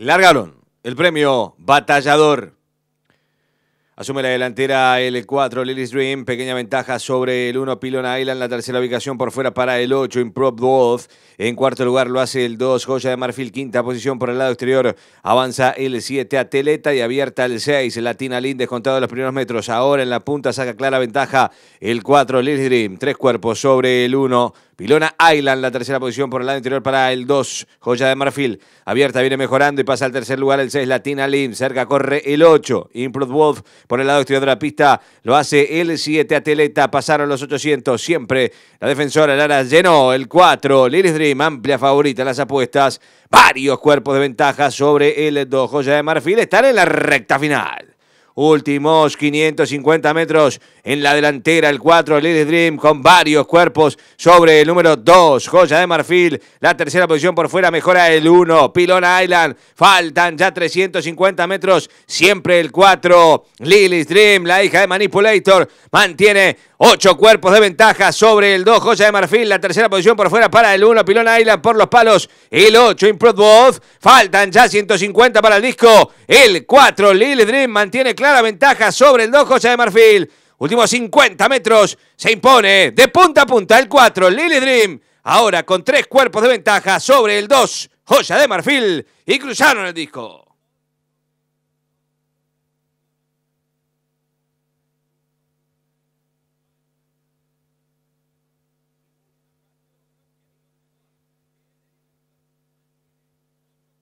largaron el premio Batallador. Asume la delantera el 4, Lilith Dream. Pequeña ventaja sobre el 1, Pilon Island. La tercera ubicación por fuera para el 8, Improv Wolf. En cuarto lugar lo hace el 2, Joya de Marfil. Quinta posición por el lado exterior. Avanza el 7 Atleta. y abierta el 6. Latina Lind descontado de los primeros metros. Ahora en la punta saca clara ventaja el 4, Lily Dream. Tres cuerpos sobre el 1. Vilona Island, la tercera posición por el lado interior para el 2. Joya de Marfil. Abierta viene mejorando y pasa al tercer lugar el 6. Latina Lynn, Cerca corre el 8. Improved Wolf por el lado exterior de la pista. Lo hace el 7. Atleta, Pasaron los 800. Siempre la defensora Lara llenó el 4. Lily Dream. Amplia favorita en las apuestas. Varios cuerpos de ventaja sobre el 2. Joya de Marfil. Están en la recta final. Últimos 550 metros en la delantera, el 4, Lily Dream, con varios cuerpos sobre el número 2, Joya de Marfil. La tercera posición por fuera mejora el 1, Pilona Island. Faltan ya 350 metros, siempre el 4, Lily Dream, la hija de Manipulator, mantiene 8 cuerpos de ventaja sobre el 2, Joya de Marfil. La tercera posición por fuera para el 1, Pilona Island por los palos. El 8, Improved Wolf. Faltan ya 150 para el disco. El 4, Lily Dream mantiene claro la ventaja sobre el 2 joya de Marfil. Últimos 50 metros se impone de punta a punta el 4 Lily Dream. Ahora con tres cuerpos de ventaja sobre el 2 Joya de Marfil y cruzaron el disco.